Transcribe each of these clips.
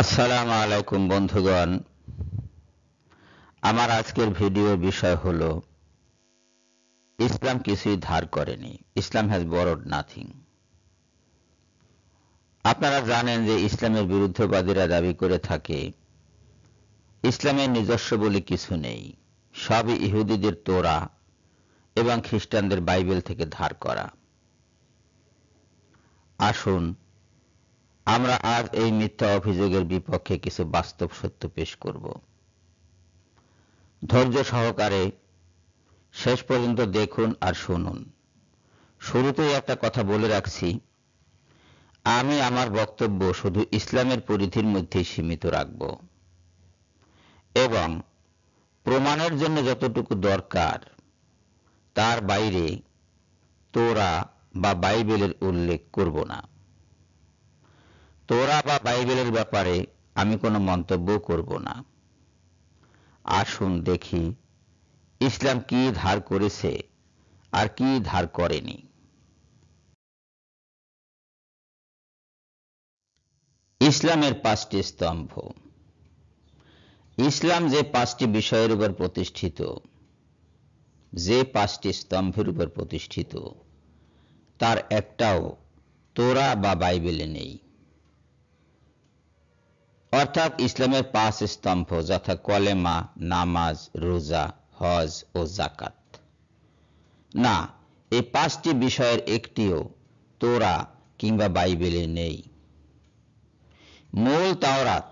আসসালাম আলাইকুম বন্ধুগণ আমার আজকের ভিডিও বিষয় হল ইসলাম কিছুই ধার করেনি ইসলাম হ্যাজ বরড নাথিং আপনারা জানেন যে ইসলামের বিরুদ্ধবাদীরা দাবি করে থাকে ইসলামের নিজস্ব বলে কিছু নেই সবই ইহুদিদের তোরা এবং খ্রিস্টানদের বাইবেল থেকে ধার করা আসুন আমরা আজ এই মিথ্যা অভিযোগের বিপক্ষে কিছু বাস্তব সত্য পেশ করব ধৈর্য সহকারে শেষ পর্যন্ত দেখুন আর শুনুন শুরুতেই একটা কথা বলে রাখছি আমি আমার বক্তব্য শুধু ইসলামের পরিধির মধ্যেই সীমিত রাখব এবং প্রমাণের জন্য যতটুকু দরকার তার বাইরে তোরা বা বাইবেলের উল্লেখ করব না তোরা বা বাইবেলের ব্যাপারে আমি কোনো মন্তব্য করব না আসুন দেখি ইসলাম কি ধার করেছে আর কি ধার করেনি ইসলামের পাঁচটি স্তম্ভ ইসলাম যে পাঁচটি বিষয়ের উপর প্রতিষ্ঠিত যে পাঁচটি স্তম্ভের উপর প্রতিষ্ঠিত তার একটাও তোরা বা বাইবেলে নেই অর্থাৎ ইসলামের পাঁচ স্তম্ভ যথা কলেমা নামাজ রোজা হজ ও জাকাত না এই পাঁচটি বিষয়ের একটিও তোরা কিংবা বাইবেলে নেই মূল তাওরাত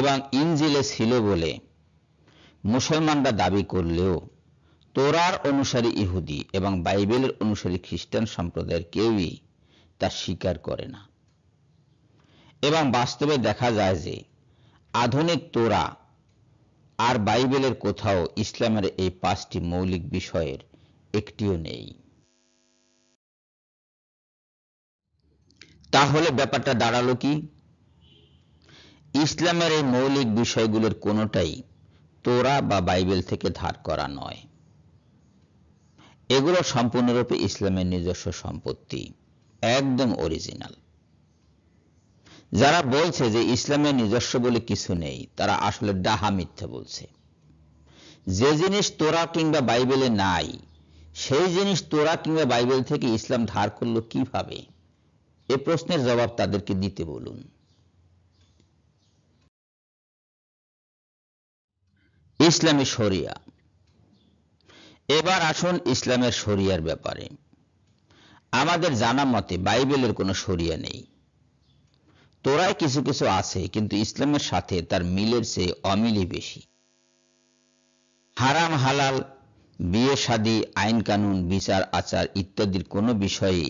এবং ইঞ্জিলে ছিল বলে মুসলমানরা দাবি করলেও তোরার অনুসারী ইহুদি এবং বাইবেলের অনুসারী খ্রিস্টান সম্প্রদায়ের কেউই তা স্বীকার করে না এবং বাস্তবে দেখা যায় যে আধুনিক তোরা আর বাইবেলের কোথাও ইসলামের এই পাঁচটি মৌলিক বিষয়ের একটিও নেই তাহলে ব্যাপারটা দাঁড়ালো কি ইসলামের এই মৌলিক বিষয়গুলোর কোনোটাই তোরা বা বাইবেল থেকে ধার করা নয় এগুলো সম্পূর্ণরূপে ইসলামের নিজস্ব সম্পত্তি একদম অরিজিনাল যারা বলছে যে ইসলামের নিজস্ব বলে কিছু নেই তারা আসলে ডাহা মিথ্যা বলছে যে জিনিস তোরা কিংবা বাইবেলে নাই সেই জিনিস তোরা কিংবা বাইবেল থেকে ইসলাম ধার করলো কিভাবে এ প্রশ্নের জবাব তাদেরকে দিতে বলুন ইসলামী শরিয়া এবার আসুন ইসলামের শরিয়ার ব্যাপারে আমাদের জানা মতে বাইবেলের কোনো শরিয়া নেই তোরায় কিছু কিছু আছে কিন্তু ইসলামের সাথে তার মিলের চেয়ে অমিলই বেশি হারাম হালাল বিয়ে শাদী আইন কানুন বিচার আচার ইত্যাদির কোনো বিষয়ে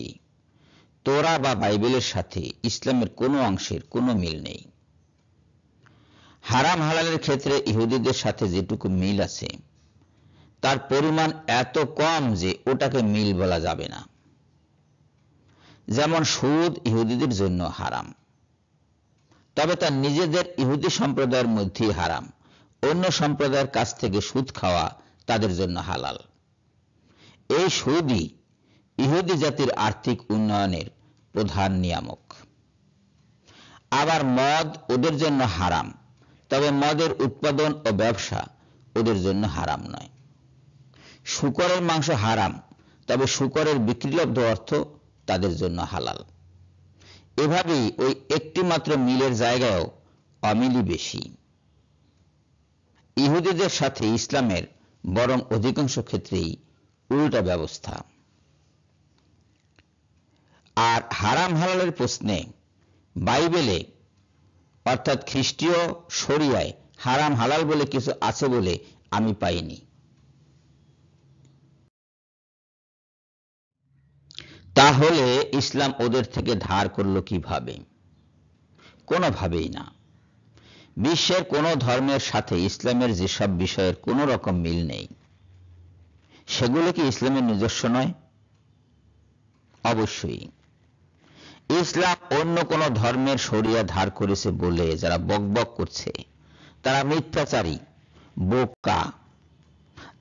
তোরা বা বাইবেলের সাথে ইসলামের কোনো অংশের কোনো মিল নেই হারাম হালালের ক্ষেত্রে ইহুদিদের সাথে যেটুকু মিল আছে তার পরিমাণ এত কম যে ওটাকে মিল বলা যাবে না যেমন সুদ ইহুদিদের জন্য হারাম তবে তা নিজেদের ইহুদি সম্প্রদায়ের মধ্যেই হারাম অন্য সম্প্রদায়ের কাছ থেকে সুদ খাওয়া তাদের জন্য হালাল এই সুদই ইহুদি জাতির আর্থিক উন্নয়নের প্রধান নিয়ামক আবার মদ ওদের জন্য হারাম তবে মদের উৎপাদন ও ব্যবসা ওদের জন্য হারাম নয় শুকরের মাংস হারাম তবে শুকরের বিক্রিলব্ধ অর্থ তাদের জন্য হালাল এভাবেই ওই একটি মাত্র মিলের জায়গায়ও অমিলই বেশি ইহুদিদের সাথে ইসলামের বরং অধিকাংশ ক্ষেত্রেই উল্টা ব্যবস্থা আর হারাম হালালের প্রশ্নে বাইবেলে অর্থাৎ খ্রিস্টীয় শরিয়ায় হারাম হালাল বলে কিছু আছে বলে আমি পাইনি তাহলে ইসলাম ওদের থেকে ধার করল কিভাবে কোনোভাবেই না বিশ্বের কোনো ধর্মের সাথে ইসলামের যেসব বিষয়ের কোনো রকম মিল নেই সেগুলো কি ইসলামের নিজস্ব নয় অবশ্যই ইসলাম অন্য কোনো ধর্মের সরিয়া ধার করেছে বলে যারা বকবক করছে তারা মিথ্যাচারী বোকা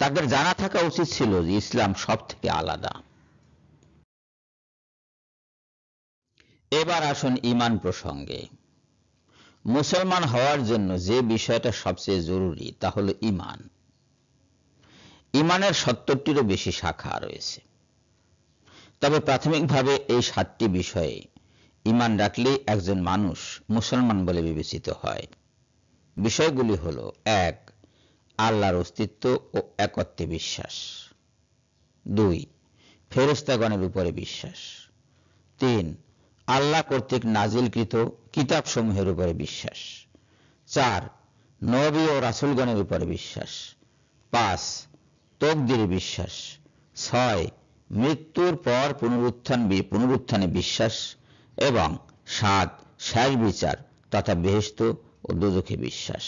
তাদের জানা থাকা উচিত ছিল যে ইসলাম সব থেকে আলাদা এবার আসুন ইমান প্রসঙ্গে মুসলমান হওয়ার জন্য যে বিষয়টা সবচেয়ে জরুরি তা হলো ইমান ইমানের সত্তরটিরও বেশি শাখা রয়েছে তবে প্রাথমিকভাবে এই সাতটি বিষয়ে ইমান রাখলে একজন মানুষ মুসলমান বলে বিবেচিত হয় বিষয়গুলি হল এক আল্লাহর অস্তিত্ব ও একত্রে বিশ্বাস দুই ফেরস্তাগণের উপরে বিশ্বাস তিন আল্লাহ কর্তৃক নাজিলকৃত কিতাবসমূহের উপরে বিশ্বাস চার নবী ও রাসুলগণের উপরে বিশ্বাস পাঁচ তকদির বিশ্বাস ছয় মৃত্যুর পর পুনরুত্থান পুনরুত্থানে বিশ্বাস এবং সাত শেষ বিচার তথা বেহেস্ত ও দুদুখে বিশ্বাস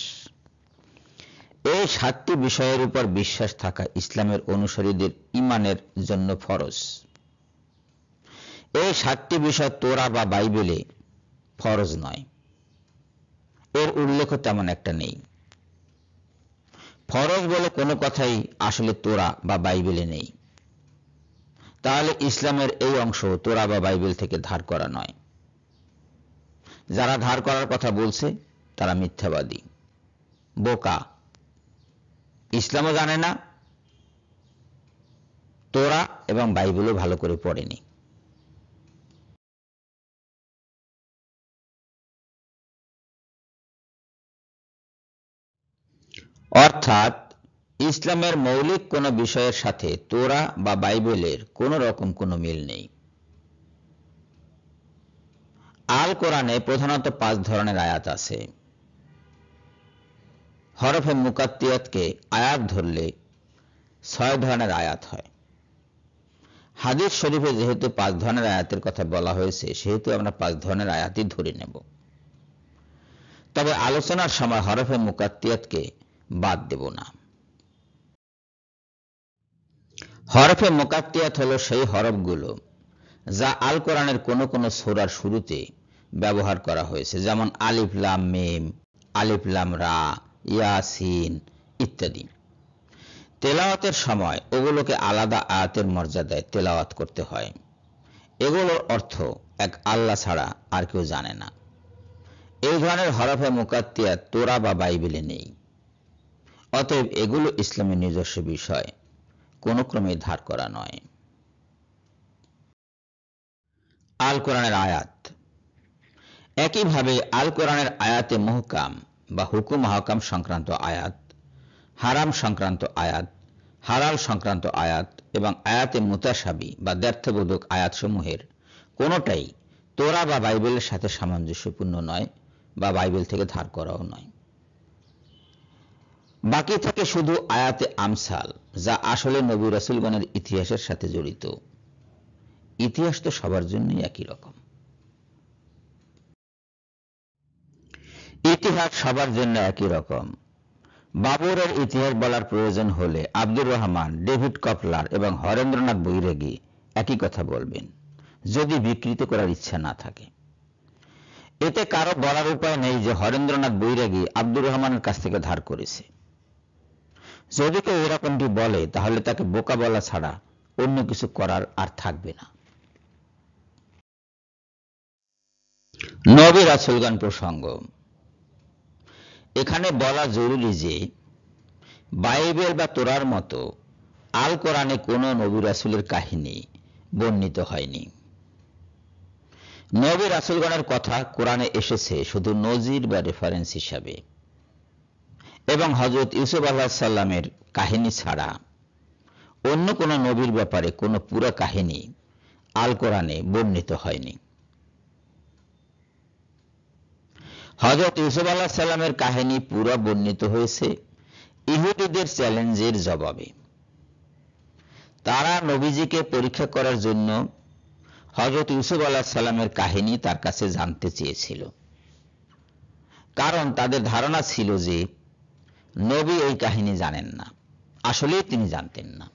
এই সাতটি বিষয়ের উপর বিশ্বাস থাকা ইসলামের অনুসারীদের ইমানের জন্য ফরজ এই সাতটি বিষয় তোরা বা বাইবেলে ফরজ নয় এর উল্লেখ তেমন একটা নেই ফরজ বলে কোনো কথাই আসলে তোরা বা বাইবেলে নেই তাহলে ইসলামের এই অংশ তোরা বা বাইবেল থেকে ধার করা নয় যারা ধার করার কথা বলছে তারা মিথ্যাবাদী বোকা ইসলামও জানে না তোরা এবং বাইবেলও ভালো করে পড়েনি অর্থাৎ ইসলামের মৌলিক কোনো বিষয়ের সাথে তোরা বা বাইবেলের কোনো রকম কোনো মিল নেই আল কোরআনে প্রধানত পাঁচ ধরনের আয়াত আছে হরফে মুকাত্তিয়াতকে আয়াত ধরলে ছয় ধরনের আয়াত হয় হাদিস শরীফে যেহেতু পাঁচ ধরনের আয়াতের কথা বলা হয়েছে সেহেতু আমরা পাঁচ ধরনের আয়াতই ধরে নেব তবে আলোচনার সময় হরফে মুকাত্তিয়াতকে বাদ দেব না হরফে মোকাত্তিয়াত হল সেই হরফগুলো যা আল কোরআনের কোনো কোনো সোরার শুরুতে ব্যবহার করা হয়েছে যেমন আলিফলাম মেম আলিফলাম রা ইয়াসিন ইত্যাদি তেলাওয়াতের সময় ওগুলোকে আলাদা আয়াতের মর্যাদায় তেলাওয়াত করতে হয় এগুলোর অর্থ এক আল্লাহ ছাড়া আর কেউ জানে না এই ধরনের হরফে মোকাত্তিয়া তোরা বা বাইবেলে নেই অতএব এগুলো ইসলামের নিজস্ব বিষয় কোনো ক্রমে ধার করা নয় আল কোরআনের আয়াত একইভাবে আল কোরআনের আয়াতে মহকাম বা হুকুম মহকাম সংক্রান্ত আয়াত হারাম সংক্রান্ত আয়াত হারাল সংক্রান্ত আয়াত এবং আয়াতে মুতাসাবি বা দ্ব্যর্থবোধক আয়াতসমূহের কোনোটাই তোরা বা বাইবেলের সাথে সামঞ্জস্যপূর্ণ নয় বা বাইবেল থেকে ধার করাও নয় বাকি থাকে শুধু আয়াতে আমসাল যা আসলে নবী রাসুলগণের ইতিহাসের সাথে জড়িত ইতিহাস তো সবার জন্যই একই রকম ইতিহাস সবার জন্য একই রকম বাবরের ইতিহাস বলার প্রয়োজন হলে আব্দুর রহমান ডেভিড কপলার এবং হরেন্দ্রনাথ বৈরাগী একই কথা বলবেন যদি বিকৃত করার ইচ্ছা না থাকে এতে কারো বলার উপায় নেই যে হরেন্দ্রনাথ বৈরাগী আব্দুর রহমানের কাছ থেকে ধার করেছে যদি কেউ এরকমটি বলে তাহলে তাকে বোকা বলা ছাড়া অন্য কিছু করার আর থাকবে না নবী রাসুলগান প্রসঙ্গ এখানে বলা জরুরি যে বাইবেল বা তোরার মতো আল কোরআনে কোনো নবী রাসুলের কাহিনী বর্ণিত হয়নি নবী রাসুলগণের কথা কোরআনে এসেছে শুধু নজির বা রেফারেন্স হিসাবে এবং হজরত ইউসুফ আল্লাহ সাল্লামের কাহিনী ছাড়া অন্য কোনো নবীর ব্যাপারে কোনো পুরো কাহিনী আল কোরআনে বর্ণিত হয়নি হজরত ইউসুফ আল্লাহ সাল্লামের কাহিনী পুরো বর্ণিত হয়েছে ইহুদিদের চ্যালেঞ্জের জবাবে তারা নবীজিকে পরীক্ষা করার জন্য হজরত ইউসুফ আল্লাহ সাল্লামের কাহিনী তার কাছে জানতে চেয়েছিল কারণ তাদের ধারণা ছিল যে নবী এই কাহিনী জানেন না আসলে তিনি জানতেন না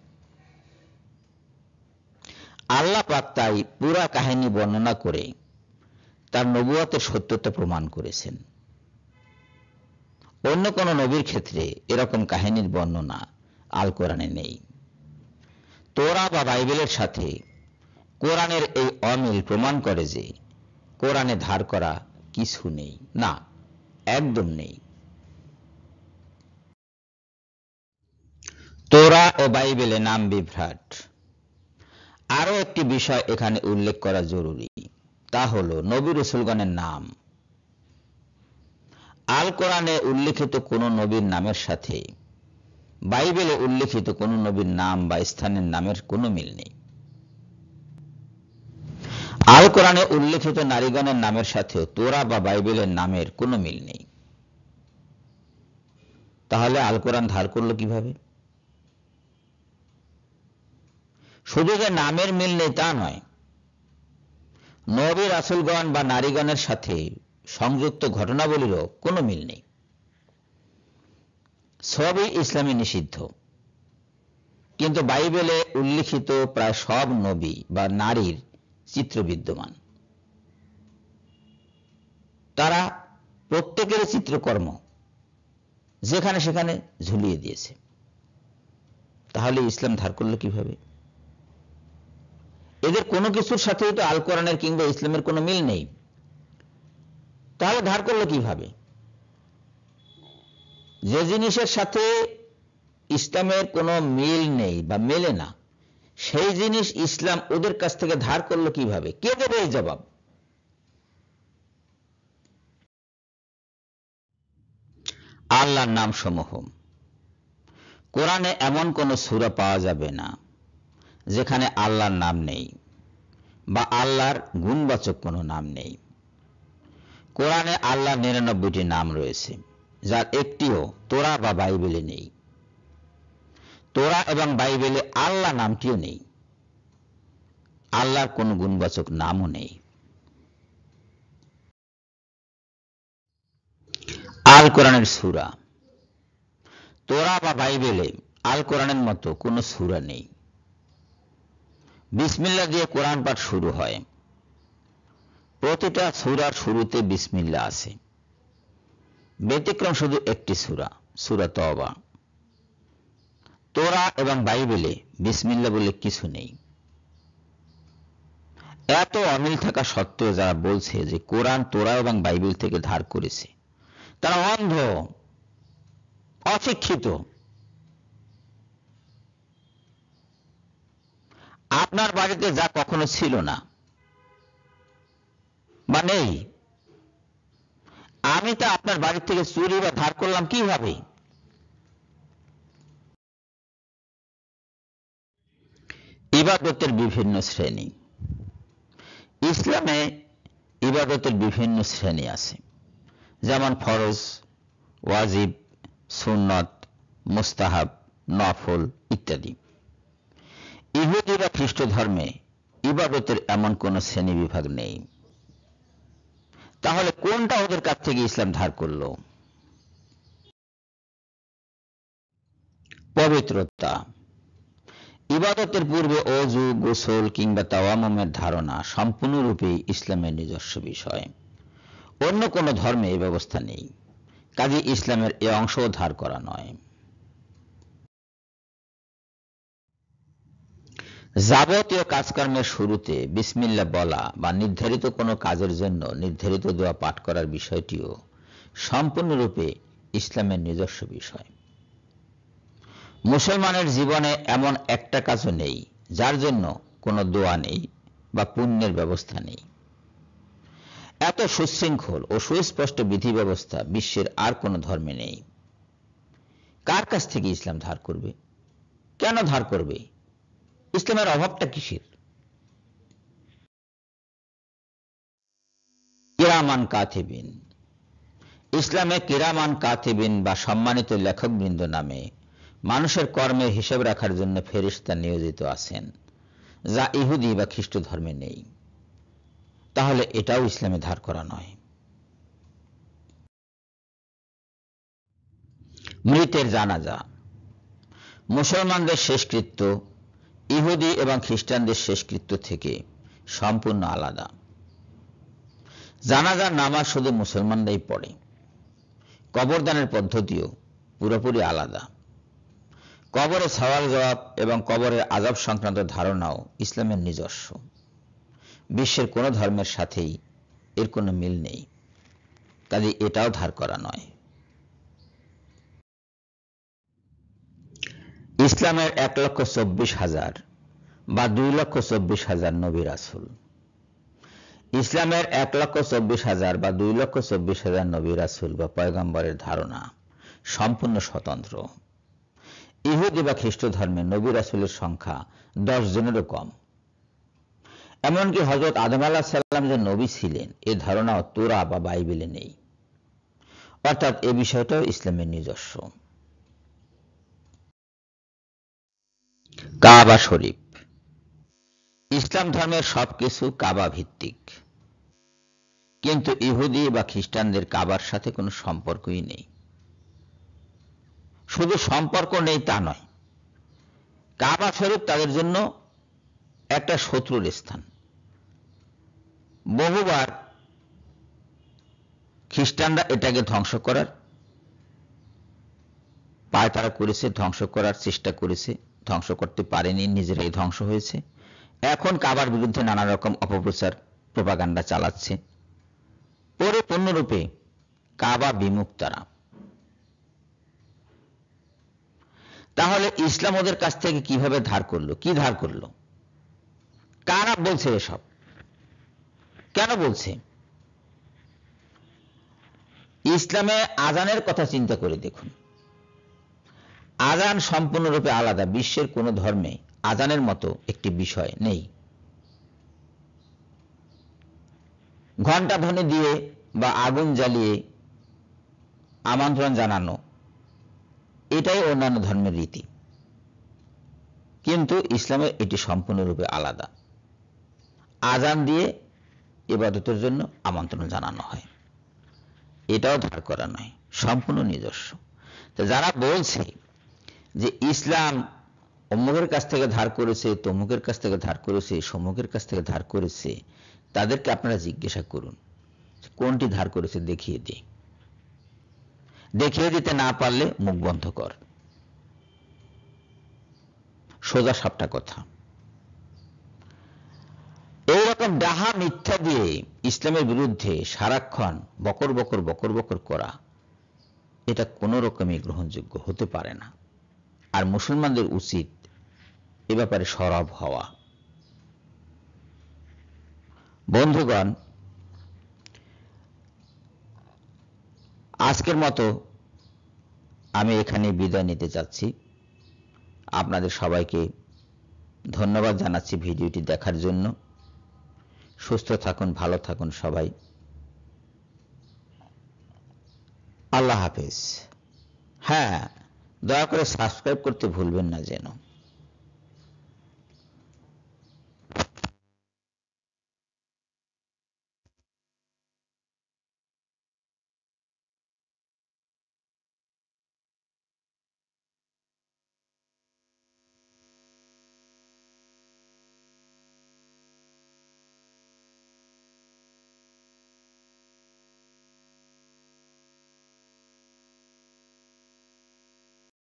আল্লাহ পাক তাই পুরা কাহিনী বর্ণনা করে তার নবুয়াতে সত্যতা প্রমাণ করেছেন অন্য কোন নবীর ক্ষেত্রে এরকম কাহিনীর বর্ণনা আল কোরআনে নেই তোরা বা বাইবেলের সাথে কোরআনের এই অমিল প্রমাণ করে যে কোরআনে ধার করা কিছু নেই না একদম নেই তোরা ও বাইবেলে নাম বিভ্রাট আরও একটি বিষয় এখানে উল্লেখ করা জরুরি তা হল নবী রসুলগণের নাম আল কোরআনে উল্লেখিত কোনো নবীর নামের সাথে বাইবেলে উল্লেখিত কোনো নবীর নাম বা স্থানের নামের কোনো মিল নেই আল কোরআনে উল্লেখিত নারীগণের নামের সাথেও তোরা বা বাইবেলের নামের কোনো মিল নেই তাহলে আল কোরআন ধার করলো কিভাবে শুধু যে নামের মিল নেই তা নয় নবী রাসুলগণ বা নারীগণের সাথে সংযুক্ত ঘটনাবলীরও কোনো মিল নেই সবই ইসলামী নিষিদ্ধ কিন্তু বাইবেলে উল্লিখিত প্রায় সব নবী বা নারীর চিত্র বিদ্যমান তারা প্রত্যেকের চিত্রকর্ম যেখানে সেখানে ঝুলিয়ে দিয়েছে তাহলে ইসলাম ধার করলো কিভাবে এদের কোনো কিছুর সাথে তো আল কোরআনের কিংবা ইসলামের কোনো মিল নেই তাহলে ধার করলো কিভাবে যে জিনিসের সাথে ইসলামের কোনো মিল নেই বা মেলে না সেই জিনিস ইসলাম ওদের কাছ থেকে ধার করলো কিভাবে কে দেবে এই জবাব আল্লাহর নাম সমূহ কোরআনে এমন কোন সুরা পাওয়া যাবে না যেখানে আল্লাহর নাম নেই বা আল্লাহর গুণবাচক কোনো নাম নেই কোরআনে আল্লাহ নিরানব্বইটি নাম রয়েছে যার একটিও তোরা বা বাইবেলে নেই তোরা এবং বাইবেলে আল্লাহ নামটিও নেই আল্লাহর কোনো গুণবাচক নামও নেই আল কোরআনের সুরা তোরা বা বাইবেলে আল কোরআনের মতো কোনো সুরা নেই বিসমিল্লা দিয়ে কোরআন পাঠ শুরু হয় প্রতিটা সুরার শুরুতে বিসমিল্লা আছে ব্যতিক্রম শুধু একটি সুরা সুরা তবা তোরা এবং বাইবেলে বিসমিল্লা বলে কিছু নেই এত অমিল থাকা সত্ত্বেও যারা বলছে যে কোরআন তোরা এবং বাইবেল থেকে ধার করেছে তারা অন্ধ অশিক্ষিত আপনার বাড়িতে যা কখনো ছিল না বা নেই আমি তো আপনার বাড়ি থেকে চুরি বা ধার করলাম কিভাবে ইবাদতের বিভিন্ন শ্রেণী ইসলামে ইবাদতের বিভিন্ন শ্রেণী আছে যেমন ফরজ ওয়াজিব সুন্নত মুস্তাহাব নফল ইত্যাদি ইহুদি বা খ্রিস্ট ধর্মে ইবাদতের এমন কোন শ্রেণী বিভাগ নেই তাহলে কোনটা ওদের কাছ থেকে ইসলাম ধার করল পবিত্রতা ইবাদতের পূর্বে অজু গোসল কিংবা তাওয়ামের ধারণা সম্পূর্ণরূপে ইসলামের নিজস্ব বিষয় অন্য কোন ধর্মে এই ব্যবস্থা নেই কাজে ইসলামের এ অংশও ধার করা নয় যাবতীয় কাজকর্মের শুরুতে বিসমিল্লা বলা বা নির্ধারিত কোনো কাজের জন্য নির্ধারিত দোয়া পাঠ করার বিষয়টিও সম্পূর্ণরূপে ইসলামের নিজস্ব বিষয় মুসলমানের জীবনে এমন একটা কাজও নেই যার জন্য কোনো দোয়া নেই বা পুণ্যের ব্যবস্থা নেই এত সুশৃঙ্খল ও সুস্পষ্ট বিধি ব্যবস্থা বিশ্বের আর কোনো ধর্মে নেই কার কাছ থেকে ইসলাম ধার করবে কেন ধার করবে ইসলামের অভাবটা কিসের কিরামান কাথেবিন ইসলামে কিরামান কাথেবিন বা সম্মানিত লেখক বৃন্দ নামে মানুষের কর্মের হিসেব রাখার জন্য ফেরিস্তা নিয়োজিত আছেন যা ইহুদি বা খ্রিস্ট ধর্মে নেই তাহলে এটাও ইসলামে ধার করা নয় মৃতের জানাজা মুসলমানদের শেষকৃত্য ইহুদি এবং খ্রিস্টানদের শেষকৃত্য থেকে সম্পূর্ণ আলাদা জানাজার নামাজ শুধু মুসলমানরাই পড়ে কবরদানের পদ্ধতিও পুরোপুরি আলাদা কবরে সওয়াল জবাব এবং কবরের আজব সংক্রান্ত ধারণাও ইসলামের নিজস্ব বিশ্বের কোনো ধর্মের সাথেই এর কোনো মিল নেই কাজে এটাও ধার করা নয় ইসলামের এক লক্ষ চব্বিশ হাজার বা দুই লক্ষ চব্বিশ হাজার নবী রাসুল ইসলামের এক লক্ষ চব্বিশ হাজার বা দুই লক্ষ চব্বিশ হাজার নবী রাসুল বা পয়গম্বরের ধারণা সম্পূর্ণ স্বতন্ত্র ইহুদি বা খ্রিস্ট ধর্মে নবী রাসুলের সংখ্যা দশ জনেরও কম এমনকি হজরত আদম আল্লাহ সাল্লাম যে নবী ছিলেন এ ধারণাও তোরা বা বাইবেলে নেই অর্থাৎ এ বিষয়টাও ইসলামের নিজস্ব কাবা শরীফ ইসলাম ধর্মের সবকিছু কাবা ভিত্তিক কিন্তু ইহুদি বা খ্রিস্টানদের কাবার সাথে কোনো সম্পর্কই নেই শুধু সম্পর্ক নেই তা নয় কাবা শরীফ তাদের জন্য একটা শত্রুর স্থান বহুবার খ্রিস্টানরা এটাকে ধ্বংস করার পায় তারা করেছে ধ্বংস করার চেষ্টা করেছে ধ্বংস করতে পারেনি নিজেরাই ধ্বংস হয়েছে এখন কাবার বিরুদ্ধে নানা রকম অপপ্রচার প্রপাগান্ডা চালাচ্ছে পরে পূর্ণরূপে কাবা বিমুখ তারা তাহলে ইসলাম ওদের কাছ থেকে কিভাবে ধার করলো কি ধার করলো কারা বলছে এসব কেন বলছে ইসলামে আজানের কথা চিন্তা করে দেখুন আজান সম্পূর্ণরূপে আলাদা বিশ্বের কোনো ধর্মে আজানের মতো একটি বিষয় নেই ঘণ্টা ধনে দিয়ে বা আগুন জ্বালিয়ে আমন্ত্রণ জানানো এটাই অন্যান্য ধর্মের রীতি কিন্তু ইসলামের এটি সম্পূর্ণরূপে আলাদা আজান দিয়ে এবাদতের জন্য আমন্ত্রণ জানানো হয় এটাও ধার করা নয় সম্পূর্ণ নিজস্ব তো যারা বলছে যে ইসলাম অমুকের কাছ থেকে ধার করেছে তমুকের কাছ থেকে ধার করেছে সমুকের কাছ থেকে ধার করেছে তাদেরকে আপনারা জিজ্ঞাসা করুন কোনটি ধার করেছে দেখিয়ে দিই দেখিয়ে দিতে না পারলে মুখ বন্ধ কর সোজা সাপটা কথা এইরকম ডাহা মিথ্যা দিয়ে ইসলামের বিরুদ্ধে সারাক্ষণ বকর বকর বকর বকর করা এটা কোনো রকমই গ্রহণযোগ্য হতে পারে না আর মুসলমানদের উচিত এ ব্যাপারে সরব হওয়া বন্ধুগণ আজকের মতো আমি এখানে বিদায় নিতে চাচ্ছি আপনাদের সবাইকে ধন্যবাদ জানাচ্ছি ভিডিওটি দেখার জন্য সুস্থ থাকুন ভালো থাকুন সবাই আল্লাহ হাফেজ হ্যাঁ দয়া করে সাবস্ক্রাইব করতে ভুলবেন না যেন